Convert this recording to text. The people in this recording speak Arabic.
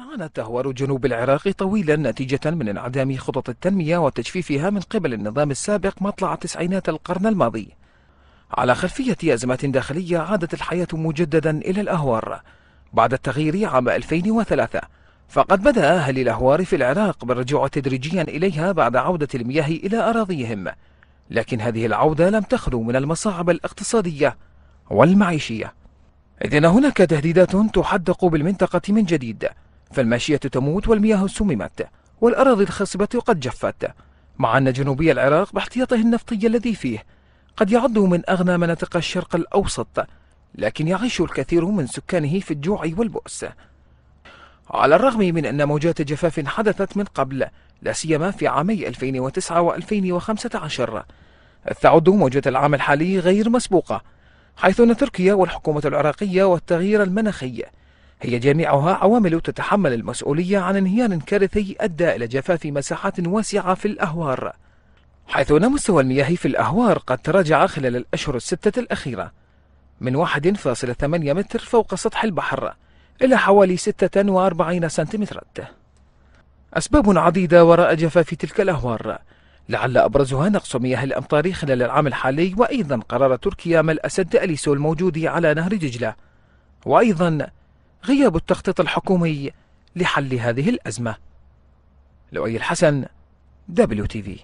عانت أهوار جنوب العراق طويلا نتيجة من انعدام خطط التنمية وتجفيفها من قبل النظام السابق مطلع تسعينات القرن الماضي على خلفية أزمات داخلية عادت الحياة مجددا إلى الأهوار بعد التغيير عام 2003 فقد بدأ أهل الأهوار في العراق بالرجوع تدريجيا إليها بعد عودة المياه إلى أراضيهم لكن هذه العودة لم تخلو من المصاعب الاقتصادية والمعيشية إذ هناك تهديدات تحدق بالمنطقة من جديد فالماشية تموت والمياه سممت والأراضي الخصبة قد جفت مع أن جنوبي العراق باحتياطه النفطي الذي فيه قد يعد من أغنى مناطق الشرق الأوسط لكن يعيش الكثير من سكانه في الجوع والبؤس على الرغم من أن موجات جفاف حدثت من قبل لا سيما في عامي 2009 و2015 تعد موجة العام الحالي غير مسبوقة حيث أن تركيا والحكومة العراقية والتغيير المناخي هي جميعها عوامل تتحمل المسؤولية عن انهيار كارثي أدى إلى جفاف مساحات واسعة في الأهوار حيث أن مستوى المياه في الأهوار قد تراجع خلال الأشهر الستة الأخيرة من 1.8 متر فوق سطح البحر إلى حوالي 46 سنتيمترات أسباب عديدة وراء جفاف تلك الأهوار لعل أبرزها نقص مياه الأمطار خلال العام الحالي وأيضا قرار تركيا ملء سد أليسو الموجود على نهر دجلة وأيضا غياب التخطيط الحكومي لحل هذه الأزمة لؤي الحسن دبليو تي في